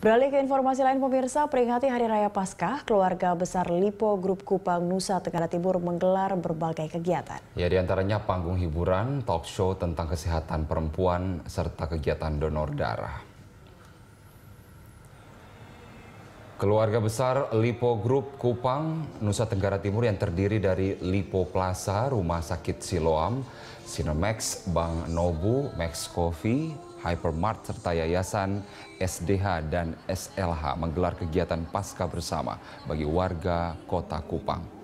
Beralih ke informasi lain pemirsa, peringati Hari Raya Paskah, keluarga besar Lipo Grup Kupang Nusa Tenggara Timur menggelar berbagai kegiatan. Ya diantaranya panggung hiburan, talk show tentang kesehatan perempuan, serta kegiatan donor darah. Keluarga besar Lipo Group Kupang, Nusa Tenggara Timur yang terdiri dari Lipo Plaza, Rumah Sakit Siloam, Cinemax, Bang Nobu, Max Coffee, Hypermart serta Yayasan SDH dan SLH menggelar kegiatan pasca bersama bagi warga Kota Kupang.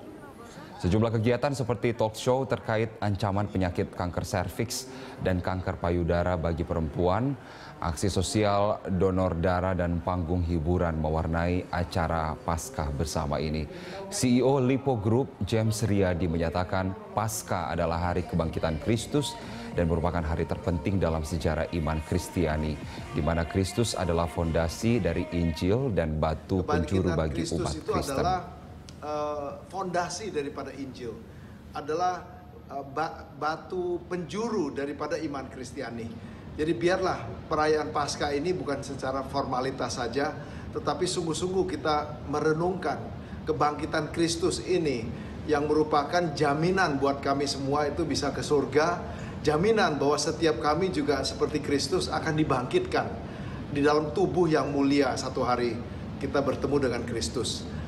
Sejumlah kegiatan seperti talk show terkait ancaman penyakit kanker serviks dan kanker payudara bagi perempuan, aksi sosial donor darah dan panggung hiburan mewarnai acara Paskah bersama ini. CEO Lipo Group James Riyadi menyatakan Paskah adalah hari kebangkitan Kristus dan merupakan hari terpenting dalam sejarah iman Kristiani di mana Kristus adalah fondasi dari Injil dan batu penjuru bagi umat Kristen fondasi daripada Injil, adalah eh, batu penjuru daripada iman Kristiani. Jadi biarlah perayaan Paskah ini bukan secara formalitas saja, tetapi sungguh-sungguh kita merenungkan kebangkitan Kristus ini yang merupakan jaminan buat kami semua itu bisa ke surga, jaminan bahwa setiap kami juga seperti Kristus akan dibangkitkan di dalam tubuh yang mulia satu hari kita bertemu dengan Kristus.